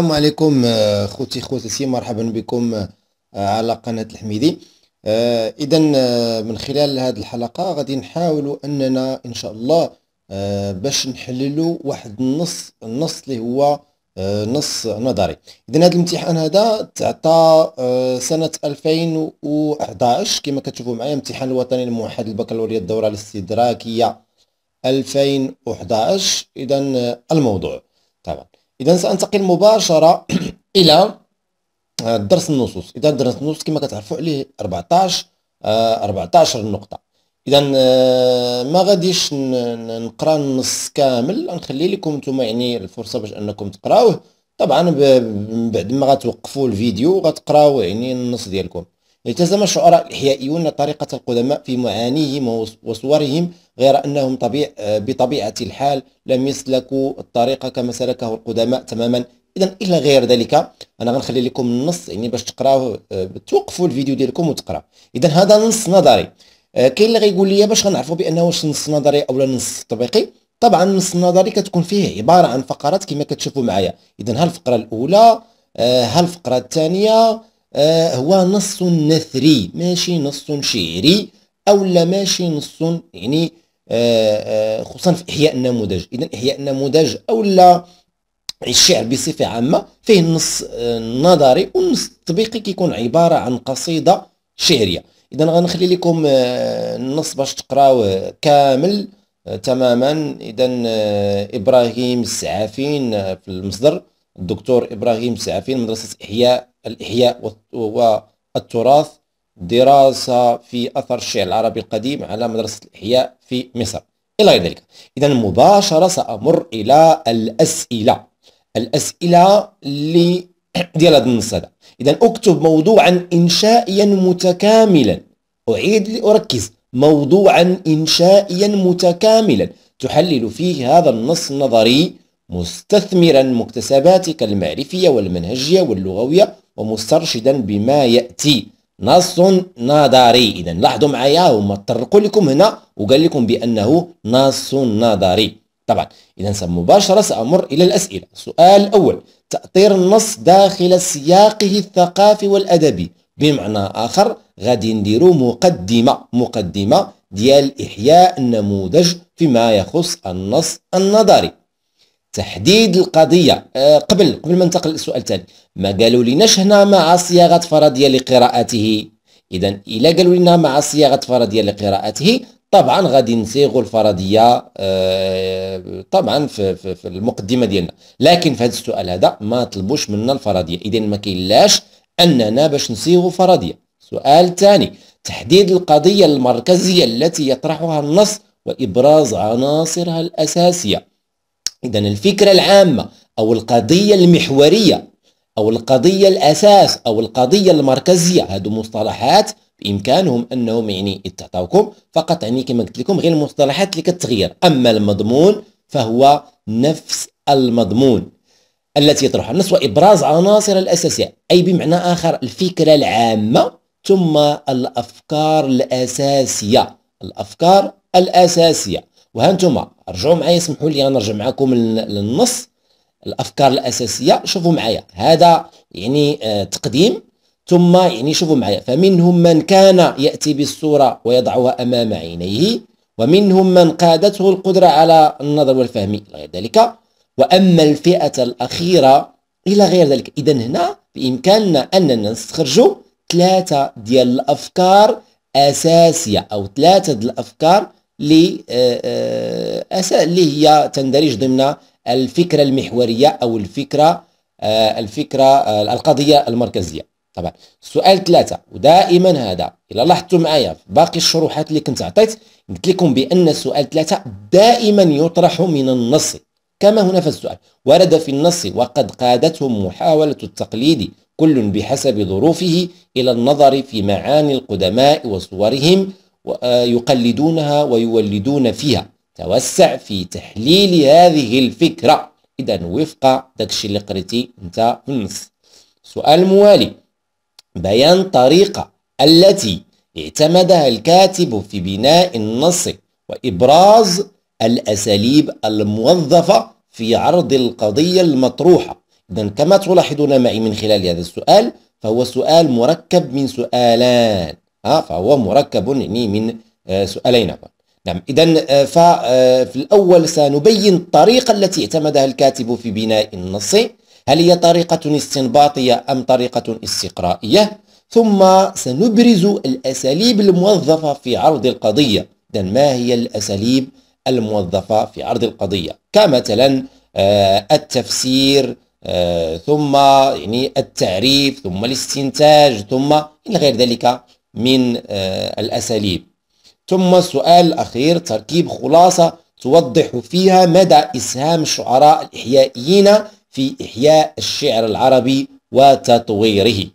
السلام عليكم آه، خوتي خوتي مرحبا بكم آه، على قناة الحميدي آه، إذا من خلال هذه الحلقة غادي نحاولوا أننا إن شاء الله باش نحللوا واحد النص النص اللي هو نص نظري إذا هذا الامتحان هذا تعطى سنة 2011 كما كتشوفوا معايا امتحان الوطني الموحد للبكالوريا الدورة الاستدراكية 2011 إذا الموضوع اذا سانتقل مباشره الى آه، درس النصوص اذا درس النصوص كما كتعرفوا عليه 14 14 آه، نقطه اذا آه، ما غاديش نقرا النص كامل نخلي لكم نتوما يعني الفرصه باش انكم تقراوه طبعا من بعد ما غتوقفوا الفيديو غتقراو يعني النص ديالكم التزم الشعراء الإحيائيون طريقة القدماء في معانيهم وصورهم غير أنهم طبيع بطبيعة الحال لم يسلكوا الطريقة كما سلكه القدماء تماما إذا إلى غير ذلك أنا غنخلي لكم النص يعني باش تقراوه آه، توقفوا الفيديو ديالكم وتقراوا إذا هذا نص نظري آه، كاين اللي غيقول لي باش غنعرفوا بأنه واش نص نظري أو نص تطبيقي طبعا النص النظري كتكون فيه عبارة عن فقرات كما كتشوفوا معايا إذا ها الفقرة الأولى آه، ها الفقرة الثانية آه، هو نص نثري ماشي نص شعري او لا ماشي نص يعني آه، آه، خصوصا في احياء النموذج اذا احياء النموذج او لا الشعر بصفه عامه فيه النص النظري والنص التطبيقي كيكون عباره عن قصيده شعريه اذا غنخلي لكم النص باش تقراوه كامل تماما اذا ابراهيم السعافين في المصدر الدكتور ابراهيم السعافين مدرسه احياء الإحياء والتراث دراسة في أثر الشعر العربي القديم على مدرسة الإحياء في مصر إلى غير ذلك إذا مباشرة سأمر إلى الأسئلة الأسئلة اللي ديال هذا النص هذا إذا أكتب موضوعا إنشائيا متكاملا أعيد لأركز موضوعا إنشائيا متكاملا تحلل فيه هذا النص النظري مستثمرا مكتسباتك المعرفية والمنهجية واللغوية ومسترشدا بما يأتي نص نظري إذا لاحظوا معايا هما طرقوا لكم هنا وقال لكم بأنه نص نظري طبعا إذا مباشرة سأمر إلى الأسئلة السؤال الأول تأطير النص داخل سياقه الثقافي والأدبي بمعنى آخر غادي نديرو مقدمة مقدمة ديال إحياء النموذج فيما يخص النص النظري تحديد القضيه آه، قبل قبل ما ننتقل للسؤال الثاني ما قالوا لناش هنا مع صياغه فرضيه لقراءته اذا الا قالوا لنا مع صياغه فرضيه لقراءته طبعا غادي نصيغوا الفرضيه آه، طبعا في, في, في المقدمه ديالنا لكن في هذا السؤال هذا ما طلبوش منا الفرضيه اذا ما كاينلاش اننا باش نصيغوا فرضيه سؤال ثاني تحديد القضيه المركزيه التي يطرحها النص وابراز عناصرها الاساسيه إذا الفكرة العامة أو القضية المحورية أو القضية الأساس أو القضية المركزية هادو مصطلحات بإمكانهم أنهم يعني يتعطوكم فقط يعني كما قلت لكم غير المصطلحات اللي كتغير أما المضمون فهو نفس المضمون التي يطرحها النص وإبراز عناصر الأساسية أي بمعنى آخر الفكرة العامة ثم الأفكار الأساسية الأفكار الأساسية وهانتوما رجعوا معايا اسمحوا لي نرجع معكم للنص الافكار الاساسيه شوفوا معايا هذا يعني آه، تقديم ثم يعني شوفوا معايا فمنهم من كان ياتي بالصوره ويضعها امام عينيه ومنهم من قادته القدره على النظر والفهم الى غير ذلك واما الفئه الاخيره الى غير ذلك اذا هنا بامكاننا اننا نستخرجوا ثلاثه ديال الافكار اساسيه او ثلاثه ديال الافكار اللي آه، آه، هي تندرج ضمن الفكره المحوريه او الفكره آه، الفكره القضيه المركزيه طبعا سؤال ثلاثة ودائما هذا إلا لاحظتوا معايا في باقي الشروحات اللي كنت عطيت قلت لكم بأن سؤال ثلاثة دائما يطرح من النص كما هنا في السؤال ورد في النص وقد قادتهم محاولة التقليد كل بحسب ظروفه إلى النظر في معاني القدماء وصورهم ويقلدونها ويولدون فيها توسع في تحليل هذه الفكرة إذا وفق داكشي اللي قريتي أنت في النص السؤال الموالي بيان طريقة التي اعتمدها الكاتب في بناء النص وإبراز الأساليب الموظفة في عرض القضية المطروحة إذا كما تلاحظون معي من خلال هذا السؤال فهو سؤال مركب من سؤالان ها فهو مركب يعني من آه، سؤالين نعم إذا آه، ففي آه، الأول سنبين الطريقة التي اعتمدها الكاتب في بناء النص هل هي طريقة استنباطية أم طريقة استقرائية ثم سنبرز الأساليب الموظفة في عرض القضية إذا ما هي الأساليب الموظفة في عرض القضية كمثلا التفسير ثم يعني التعريف ثم الاستنتاج ثم إلى غير ذلك من آه، الأساليب ثم السؤال الأخير تركيب خلاصة توضح فيها مدى إسهام الشعراء الإحيائيين في إحياء الشعر العربي وتطويره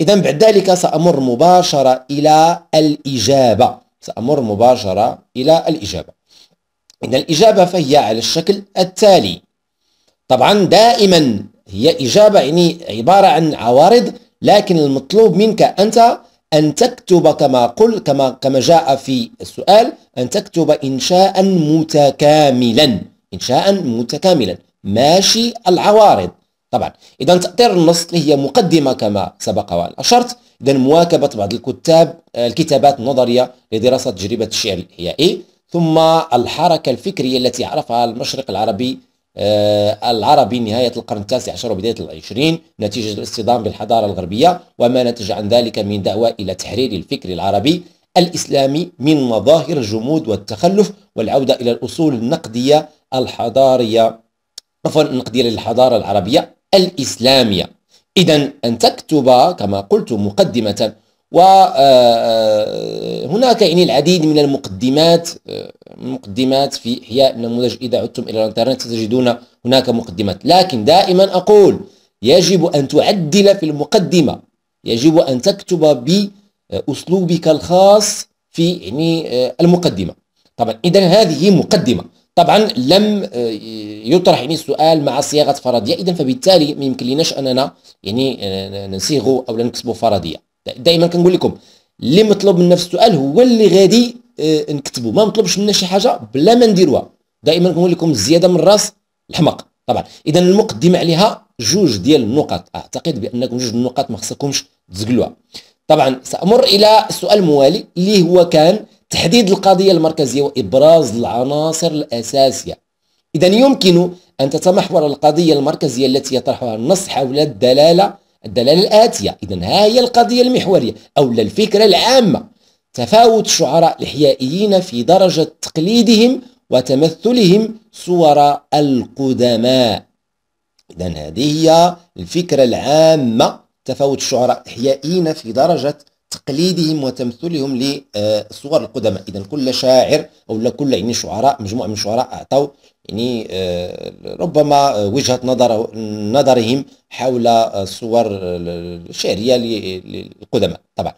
إذا بعد ذلك سأمر مباشرة إلى الإجابة سأمر مباشرة إلى الإجابة إن الإجابة فهي على الشكل التالي طبعا دائما هي إجابة يعني عبارة عن عوارض لكن المطلوب منك أنت أن تكتب كما قل كما كما جاء في السؤال أن تكتب إنشاء متكاملا إنشاء متكاملا ماشي العوارض طبعا إذا تأطير النص اللي هي مقدمة كما سبق وأشرت إذا مواكبة بعض الكتاب الكتابات النظرية لدراسة تجربة الشعر الإحيائي إيه؟ ثم الحركة الفكرية التي عرفها المشرق العربي آه، العربي نهاية القرن التاسع عشر وبداية العشرين نتيجة الاصطدام بالحضارة الغربية وما نتج عن ذلك من دعوة إلى تحرير الفكر العربي الإسلامي من مظاهر الجمود والتخلف والعودة إلى الأصول النقدية الحضارية عفوا النقدية للحضارة العربية الإسلامية إذا أن تكتب كما قلت مقدمة وهناك آه، آه، يعني العديد من المقدمات آه، مقدمات في إحياء النموذج إذا عدتم إلى الإنترنت ستجدون هناك مقدمات لكن دائما أقول يجب أن تعدل في المقدمة يجب أن تكتب بأسلوبك الخاص في يعني المقدمة طبعا إذا هذه مقدمة طبعا لم يطرح يعني السؤال مع صياغة فرضية إذا فبالتالي ما يمكن لناش أننا يعني نصيغه أو نكتبه فرضية دائما كنقول لكم اللي مطلوب من في السؤال هو اللي غادي اه نكتبه ما مطلوبش منا شي حاجه بلا ما نديروها دائما كنقول لكم الزياده من الراس الحمق طبعا اذا المقدمه عليها جوج ديال النقط اعتقد بانكم جوج النقط ما خصكمش تزقلوها طبعا سامر الى السؤال الموالي اللي هو كان تحديد القضيه المركزيه وابراز العناصر الاساسيه اذا يمكن ان تتمحور القضيه المركزيه التي يطرحها النص حول الدلاله الدلالة الآتية إذا ها هي القضية المحورية أو الفكرة العامة تفاوت الشعراء الإحيائيين في درجة تقليدهم وتمثلهم صور القدماء إذا هذه هي الفكرة العامة تفاوت الشعراء الإحيائيين في درجة تقليدهم وتمثلهم لصور القدماء إذا كل شاعر أو كل يعني شعراء مجموعة من الشعراء أعطوا يعني آه، ربما آه، وجهه نظر نظرهم حول آه، الصور الشعريه للقدماء طبعا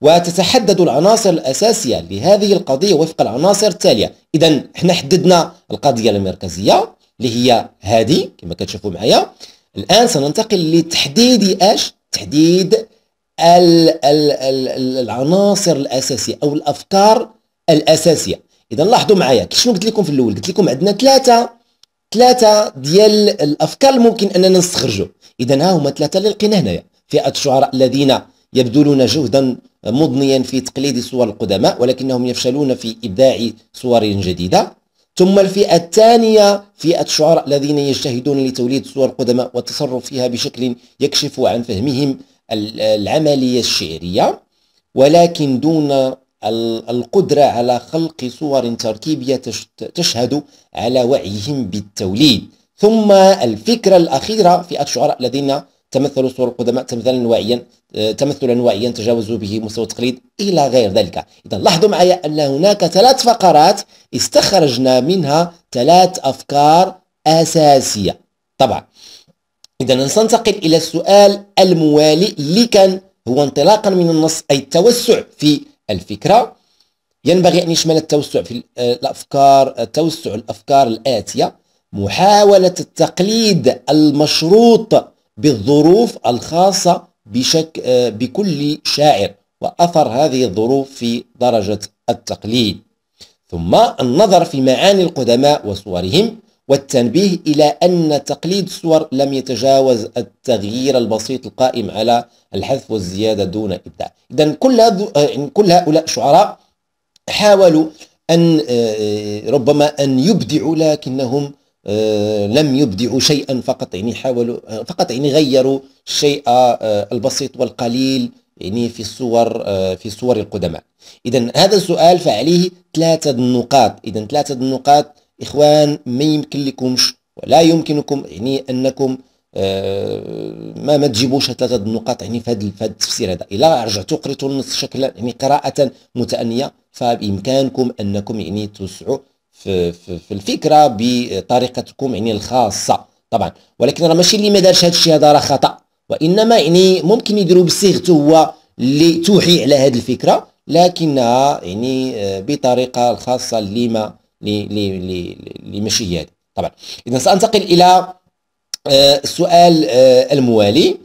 وتتحدد العناصر الاساسيه لهذه القضيه وفق العناصر التاليه اذا احنا حددنا القضيه المركزيه اللي هي هذه كما كتشوفوا معايا الان سننتقل لتحديد اش تحديد الـ الـ الـ العناصر الاساسيه او الافكار الاساسيه اذا لاحظوا معايا شنو قلت لكم في الاول قلت لكم عندنا ثلاثه ثلاثه ديال الافكار الممكن اننا نستخرجوا اذا ها هما ثلاثه اللي لقينا هنايا فئه الشعراء الذين يبذلون جهدا مضنيا في تقليد صور القدماء ولكنهم يفشلون في ابداع صور جديده ثم الفئه الثانيه فئه الشعراء الذين يجتهدون لتوليد صور القدماء والتصرف فيها بشكل يكشف عن فهمهم العمليه الشعريه ولكن دون القدرة على خلق صور تركيبية تشهد على وعيهم بالتوليد ثم الفكرة الأخيرة في الشعراء الذين تمثلوا صور القدماء آه، تمثلا وعيا تمثلا وعيا تجاوزوا به مستوى التقليد الى غير ذلك اذا لاحظوا معي ان هناك ثلاث فقرات استخرجنا منها ثلاث افكار اساسيه طبعا اذا سننتقل الى السؤال الموالي لكن هو انطلاقا من النص اي التوسع في الفكرة ينبغي أن يشمل التوسع في آه، الأفكار آه، توسع الأفكار الآتية محاولة التقليد المشروط بالظروف الخاصة بشك آه، بكل شاعر وأثر هذه الظروف في درجة التقليد ثم النظر في معاني القدماء وصورهم والتنبيه إلى أن تقليد الصور لم يتجاوز التغيير البسيط القائم على الحذف والزيادة دون إبداع إذا كل, كل هؤلاء الشعراء حاولوا أن آه، ربما أن يبدعوا لكنهم آه، لم يبدعوا شيئا فقط يعني حاولوا آه، فقط يعني غيروا الشيء البسيط والقليل يعني في الصور في صور القدماء اذا هذا السؤال فعليه ثلاثه نقاط اذا ثلاثه نقاط إخوان ما يمكن لكمش ولا يمكنكم يعني أنكم آه، ما ما تجيبوش ثلاثه النقاط يعني في هذا التفسير هذا الا رجعتوا قريتوا النص شكلا يعني قراءه متانيه فبامكانكم انكم يعني توسعوا في, في, في الفكره بطريقتكم يعني الخاصه طبعا ولكن راه ماشي اللي ما دارش هذا الشيء هذا راه خطا وانما يعني ممكن يديروا بصيغته هو اللي توحي على هذه الفكره لكنها يعني آه، بطريقه الخاصه اللي ما هذه طبعا اذا سانتقل الى آه، السؤال آه، الموالي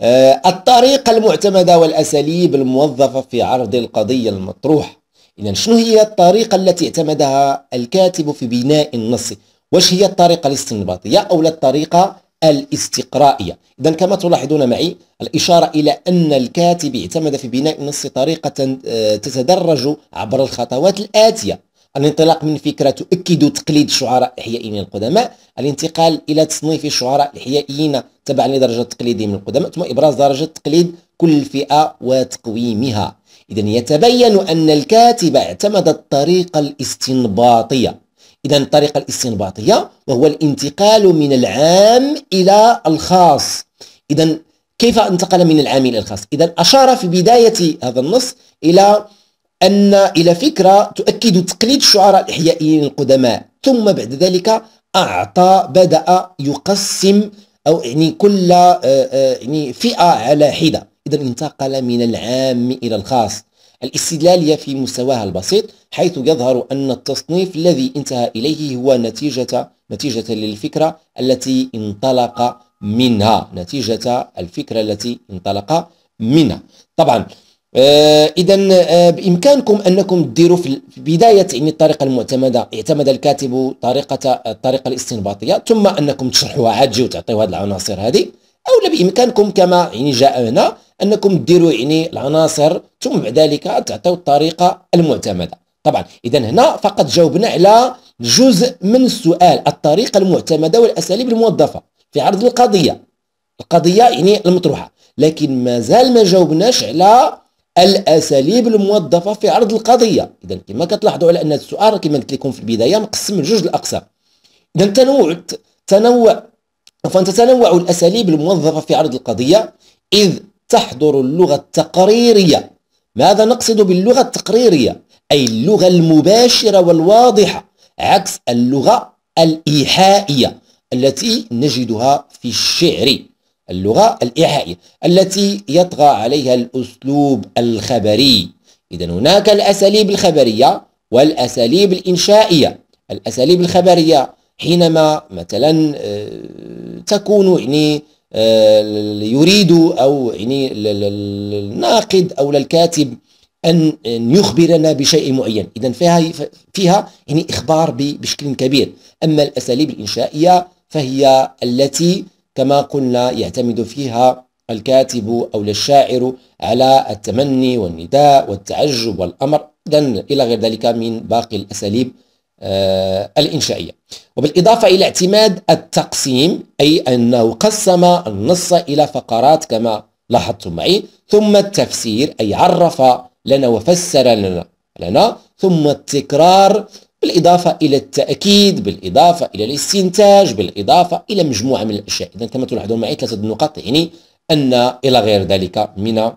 آه، الطريقه المعتمده والاساليب الموظفه في عرض القضيه المطروحه اذا شنو هي الطريقه التي اعتمدها الكاتب في بناء النص واش هي الطريقه الاستنباطيه او الطريقه الاستقرائيه اذا كما تلاحظون معي الاشاره الى ان الكاتب اعتمد في بناء النص طريقه تتدرج عبر الخطوات الاتيه الانطلاق من فكرة تؤكد تقليد الشعراء إحيائيين القدماء الانتقال إلى تصنيف الشعراء الإحيائيين تبعا لدرجة تقليدهم القدماء ثم إبراز درجة تقليد كل فئة وتقويمها إذا يتبين أن الكاتب اعتمد الطريقة الاستنباطية إذا الطريقة الاستنباطية وهو الانتقال من العام إلى الخاص إذا كيف انتقل من العام إلى الخاص إذا أشار في بداية هذا النص إلى أن إلى فكرة تؤكد تقليد الشعراء الإحيائيين القدماء ثم بعد ذلك أعطى بدأ يقسم أو يعني كل آه، آه، يعني فئة على حدة إذا انتقل من العام إلى الخاص الاستدلالية في مستواها البسيط حيث يظهر أن التصنيف الذي انتهى إليه هو نتيجة نتيجة للفكرة التي انطلق منها نتيجة الفكرة التي انطلق منها طبعا آه، اذا آه، بامكانكم انكم ديروا في بدايه يعني الطريقه المعتمده اعتمد الكاتب طريقه الطريقه آه، الاستنباطيه ثم انكم تشرحوها عاد وتعطيوا هذه العناصر هذه او بامكانكم كما يعني جاء هنا انكم ديروا يعني العناصر ثم بعد ذلك تعطيو الطريقه المعتمده طبعا اذا هنا فقط جاوبنا على جزء من السؤال الطريقه المعتمده والاساليب الموظفه في عرض القضيه القضيه يعني المطروحه لكن مازال ما جاوبناش على الاساليب الموظفه في عرض القضيه اذا كما كتلاحظوا على ان السؤال كما قلت لكم في البدايه مقسم لجوج الاقسام اذا تنوع تنوع تتنوع الاساليب الموظفه في عرض القضيه اذ تحضر اللغه التقريريه ماذا نقصد باللغه التقريريه اي اللغه المباشره والواضحه عكس اللغه الايحائيه التي نجدها في الشعر اللغة الإيحائية التي يطغى عليها الأسلوب الخبري إذا هناك الأساليب الخبرية والأساليب الإنشائية الأساليب الخبرية حينما مثلا آه، تكون يعني آه، يريد أو يعني الناقد أو الكاتب أن يخبرنا بشيء معين إذا فيها فيها يعني إخبار بشكل كبير أما الأساليب الإنشائية فهي التي كما قلنا يعتمد فيها الكاتب أو الشاعر على التمني والنداء والتعجب والأمر إلى غير ذلك من باقي الأساليب آه، الإنشائية وبالإضافة إلى اعتماد التقسيم أي أنه قسم النص إلى فقرات كما لاحظتم معي ثم التفسير أي عرف لنا وفسر لنا لنا ثم التكرار بالإضافة إلى التأكيد بالإضافة إلى الاستنتاج بالإضافة إلى مجموعة من الأشياء إذا كما تلاحظون معي ثلاثة النقاط يعني أن إلى غير ذلك من آه،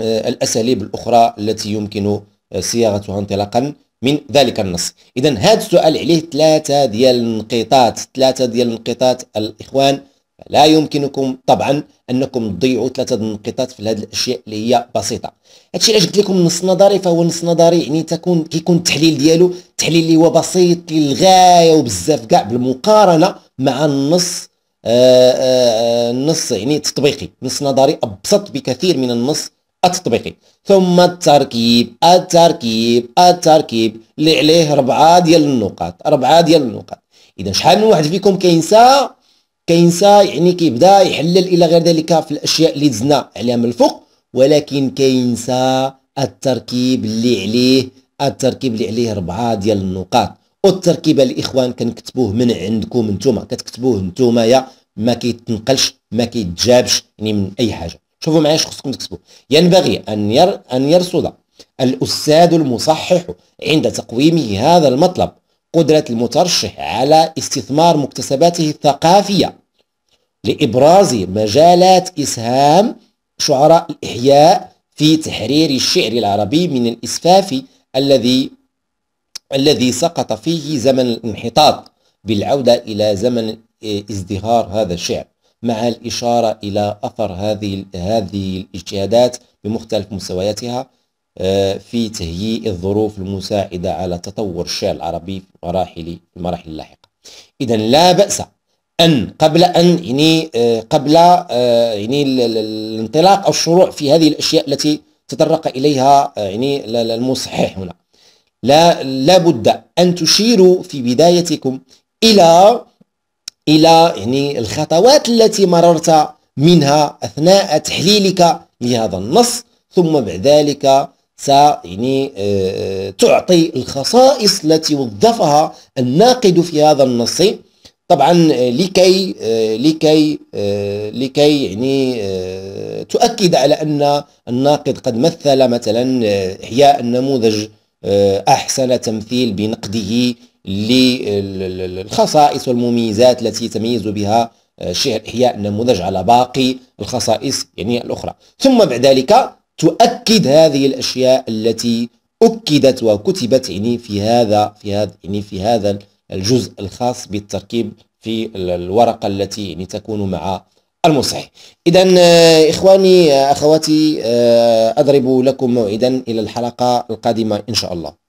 الأساليب الأخرى التي يمكن آه، صياغتها انطلاقا من ذلك النص إذا هذا السؤال عليه ثلاثة ديال الانقطاط ثلاثة ديال الانقطاط الإخوان لا يمكنكم طبعا انكم تضيعوا ثلاثه النقطات في هذه الاشياء اللي هي بسيطه هادشي علاش قلت لكم نص نظري فهو نص نظري يعني تكون كيكون التحليل ديالو تحليل اللي هو بسيط للغايه وبزاف كاع بالمقارنه مع النص آه، آه، آه، النص يعني تطبيقي نص نظري ابسط بكثير من النص التطبيقي ثم التركيب التركيب التركيب اللي عليه ربعه ديال النقاط ربعه ديال النقاط اذا شحال من واحد فيكم كينسى كينسى يعني كيبدا يحلل الى غير ذلك في الاشياء اللي دزنا عليها من الفوق ولكن كينسى التركيب اللي عليه التركيب اللي عليه ربعة ديال النقاط والتركيبه الاخوان كنكتبوه من عندكم نتوما كتكتبوه نتوما يا ما كيتنقلش ما كيتجابش يعني من اي حاجه شوفوا معايا خصكم تكتبوا ينبغي ان ير ان يرصد الاستاذ المصحح عند تقويمه هذا المطلب قدره المترشح على استثمار مكتسباته الثقافيه لإبراز مجالات إسهام شعراء الإحياء في تحرير الشعر العربي من الإسفاف الذي الذي سقط فيه زمن الانحطاط بالعودة إلى زمن ازدهار هذا الشعر مع الإشارة إلى أثر هذه هذه الاجتهادات بمختلف مستوياتها آه، في تهيئ الظروف المساعدة على تطور الشعر العربي في المراحل المراحل اللاحقة إذا لا بأس ان قبل ان يعني آه، قبل آه، يعني الانطلاق او الشروع في هذه الاشياء التي تطرق اليها آه، يعني المصحح هنا لا لابد ان تشيروا في بدايتكم الى الى يعني الخطوات التي مررت منها اثناء تحليلك لهذا النص ثم بعد ذلك س يعني تعطي الخصائص التي وظفها الناقد في هذا النص طبعا آه، لكي آه، لكي آه، لكي يعني تؤكد على ان الناقد قد مثل مثلا احياء النموذج احسن تمثيل بنقده للخصائص والمميزات التي تميز بها شعر احياء النموذج على باقي الخصائص يعني الاخرى ثم بعد ذلك تؤكد هذه الاشياء التي اكدت وكتبت يعني في هذا في هذا يعني في هذا الجزء الخاص بالتركيب في الورقة التي تكون مع المصحح إذا آه، إخواني آه، أخواتي آه، أضرب لكم موعدا إلى الحلقة القادمة إن شاء الله